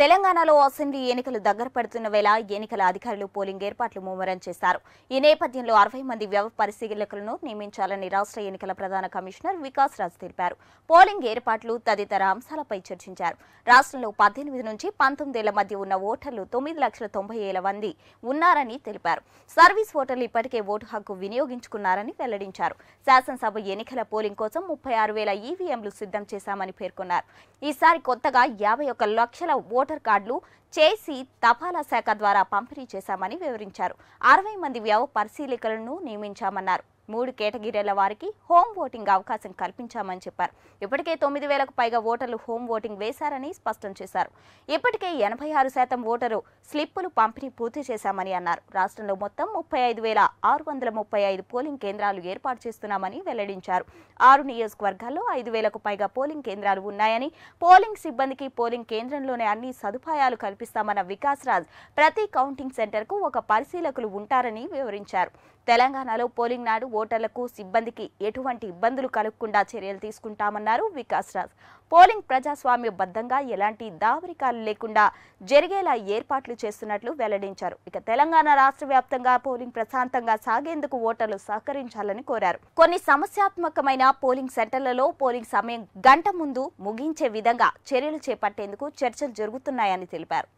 తెలంగాణలో అసెంబ్లీ ఎన్నికలు దగ్గర పడుతున్న వేళ ఎన్నికల అధికారులు పోలింగ్ ఏర్పాట్లు ముమ్మరం చేశారు ఈ నేపథ్యంలో అరవై మంది వ్యవ పరిశీలకులను నియమించాలని రాష్ట్ర ఎన్నికల ప్రధాన కమిషనర్ వికాస్ రాజ్ తెలిపారు పోలింగ్ ఏర్పాట్లు తదితర అంశాలపై చర్చించారు రాష్ట్రంలో పద్దెనిమిది నుంచి పంతొమ్మిదేళ్ల మధ్య ఉన్న ఓటర్లు తొమ్మిది లక్షల తొంభై ఏళ్ల మంది ఉన్నారని తెలిపారు సర్వీస్ ఓటర్లు ఇప్పటికే ఓటు హక్కు వినియోగించుకున్నారని వెల్లడించారు శాసనసభ ఎన్నికల పోలింగ్ కోసం ముప్పై ఆరు వేల ఈవీఎంలు సిద్ధం చేశామని పేర్కొన్నారు ఈసారి కొత్తగా యాభై ఒక్క లక్షల ఓటర్లు ఆధార్ కార్డులు చేసి తపాలా శాఖ ద్వారా పంపిణీ చేశామని వివరించారు అరవై మంది వ్యవ పరిశీలికలను నియమించామన్నారు మూడు కేటగిరీల వారికి హోమ్ ఓటింగ్ అవకాశం కల్పించామని చెప్పారు ఇప్పటికే తొమ్మిది వేలకు పైగా ఓటర్లు హోమ్ ఓటింగ్ వేశారని స్పష్టం చేశారు ఇప్పటికే ఎనభై ఆరు శాతం ఓటరు స్లిప్పులు పంపిణీ పూర్తి చేశామని అన్నారు రాష్ట్రంలో మొత్తం ముప్పై ఐదు వేల ఆరు వందల ముప్పై ఐదు పోలింగ్ కేంద్రాలు ఏర్పాటు చేస్తున్నామని వెల్లడించారు ఆరు నియోజకవర్గాల్లో ఐదు వేలకు పైగా పోలింగ్ కేంద్రాలు ఉన్నాయని పోలింగ్ సిబ్బందికి పోలింగ్ కేంద్రంలోనే అన్ని సదుపాయాలు కల్పిస్తామన్న వికాస్ రాజ్ ప్రతి కౌంటింగ్ సెంటర్కు ఒక పరిశీలకులు ఉంటారని వివరించారు తెలంగాణలో పోలింగ్ నాడు ఓటర్లకు సిబ్బందికి ఎటువంటి ఇబ్బందులు కలగకుండా చర్యలు తీసుకుంటామన్నారు వికాస్ రాజ్ పోలింగ్ ప్రజాస్వామ్యబద్ధంగా ఎలాంటి దావరికాలు లేకుండా జరిగేలా ఏర్పాట్లు చేస్తున్నట్లు వెల్లడించారు ఇక తెలంగాణ రాష్ట్ర వ్యాప్తంగా పోలింగ్ ప్రశాంతంగా సాగేందుకు ఓటర్లు సహకరించాలని కోరారు కొన్ని సమస్యాత్మకమైన పోలింగ్ సెంటర్లలో పోలింగ్ సమయం గంట ముందు ముగించే విధంగా చర్యలు చేపట్టేందుకు చర్చలు జరుగుతున్నాయని తెలిపారు